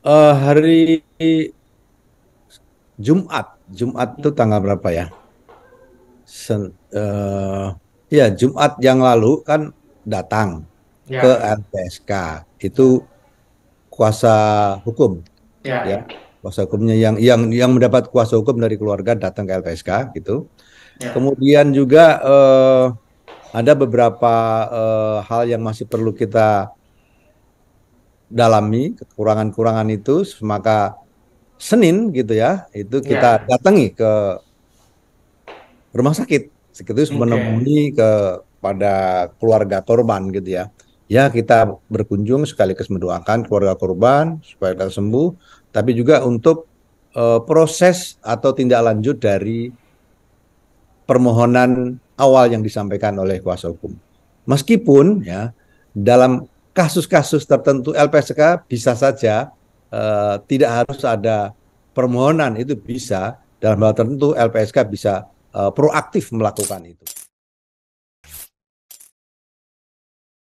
Uh, hari Jumat, Jumat itu tanggal berapa ya? Sen, uh, ya Jumat yang lalu kan datang ya. ke LPSK itu kuasa hukum, ya. ya kuasa hukumnya yang yang yang mendapat kuasa hukum dari keluarga datang ke LPSK gitu. Ya. Kemudian juga uh, ada beberapa uh, hal yang masih perlu kita dalami kekurangan-kurangan itu maka Senin gitu ya itu ya. kita yeah. datangi ke rumah sakit sekaligus okay. menemui kepada keluarga korban gitu ya ya kita berkunjung sekaligus mendoakan keluarga korban supaya kita sembuh tapi juga untuk uh, proses atau tindak lanjut dari permohonan awal yang disampaikan oleh kuasa hukum meskipun ya dalam kasus-kasus tertentu LPSK bisa saja uh, tidak harus ada permohonan itu bisa dalam hal tertentu LPSK bisa uh, proaktif melakukan itu.